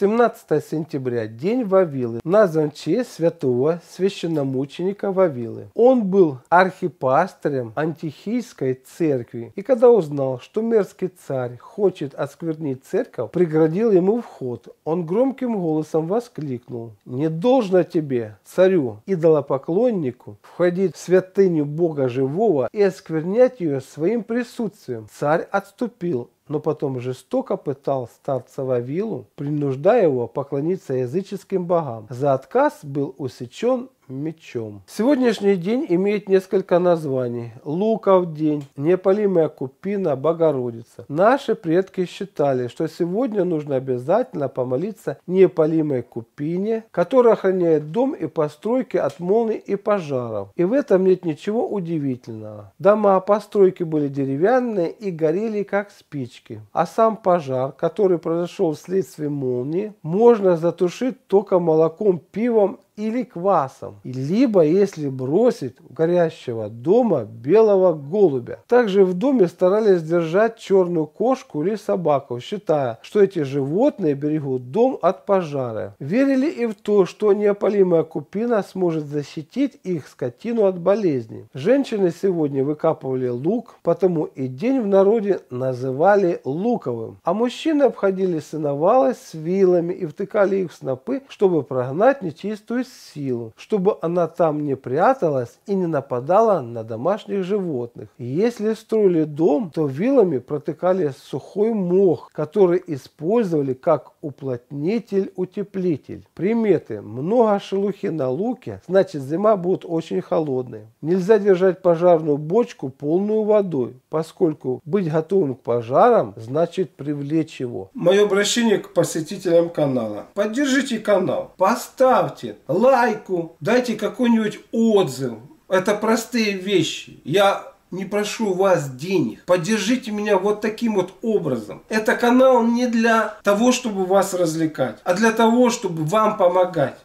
17 сентября – День Вавилы, назван в честь святого священномученика Вавилы. Он был архипастырем антихийской церкви, и когда узнал, что мерзкий царь хочет осквернить церковь, преградил ему вход. Он громким голосом воскликнул «Не должно тебе, царю, идолопоклоннику, входить в святыню Бога Живого и осквернять ее своим присутствием». Царь отступил, но потом жестоко пытал старца Вавилу, принуждая его поклониться языческим богам. За отказ был усечен мечом. Сегодняшний день имеет несколько названий. Луков день, Неполимая купина, Богородица. Наши предки считали, что сегодня нужно обязательно помолиться неопалимой купине, которая охраняет дом и постройки от молний и пожаров. И в этом нет ничего удивительного. Дома постройки были деревянные и горели как спички. А сам пожар, который произошел вследствие молнии, можно затушить только молоком, пивом или квасом, либо если бросить у горящего дома белого голубя. Также в доме старались держать черную кошку или собаку, считая, что эти животные берегут дом от пожара. Верили и в то, что неопалимая купина сможет защитить их скотину от болезней. Женщины сегодня выкапывали лук, потому и день в народе называли луковым. А мужчины обходили сыновалы с вилами и втыкали их в снопы, чтобы прогнать нечистую силу, чтобы она там не пряталась и не нападала на домашних животных. Если строили дом, то вилами протыкали сухой мох, который использовали как уплотнитель-утеплитель. Приметы. Много шелухи на луке, значит зима будет очень холодной. Нельзя держать пожарную бочку полную водой, поскольку быть готовым к пожарам значит привлечь его. Мое обращение к посетителям канала. Поддержите канал, поставьте лайку, дайте какой-нибудь отзыв. Это простые вещи. Я не прошу вас денег. Поддержите меня вот таким вот образом. Это канал не для того, чтобы вас развлекать, а для того, чтобы вам помогать.